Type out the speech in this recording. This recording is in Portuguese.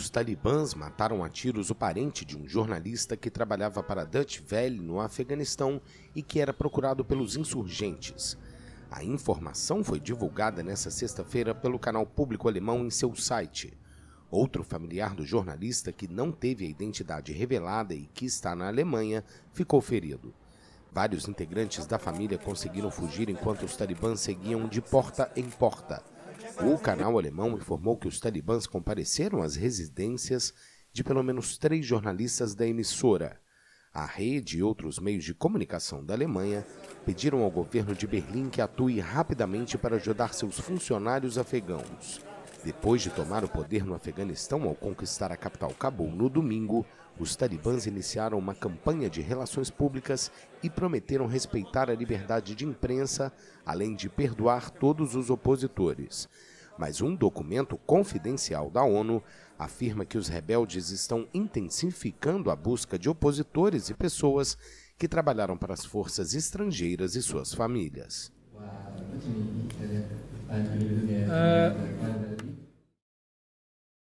os talibãs mataram a tiros o parente de um jornalista que trabalhava para Dutch Valley no Afeganistão e que era procurado pelos insurgentes. A informação foi divulgada nesta sexta-feira pelo canal público alemão em seu site. Outro familiar do jornalista que não teve a identidade revelada e que está na Alemanha ficou ferido. Vários integrantes da família conseguiram fugir enquanto os talibãs seguiam de porta em porta. O canal alemão informou que os talibãs compareceram às residências de pelo menos três jornalistas da emissora. A rede e outros meios de comunicação da Alemanha pediram ao governo de Berlim que atue rapidamente para ajudar seus funcionários afegãos. Depois de tomar o poder no Afeganistão ao conquistar a capital Cabul no domingo, os talibãs iniciaram uma campanha de relações públicas e prometeram respeitar a liberdade de imprensa, além de perdoar todos os opositores mas um documento confidencial da ONU afirma que os rebeldes estão intensificando a busca de opositores e pessoas que trabalharam para as forças estrangeiras e suas famílias. Uau.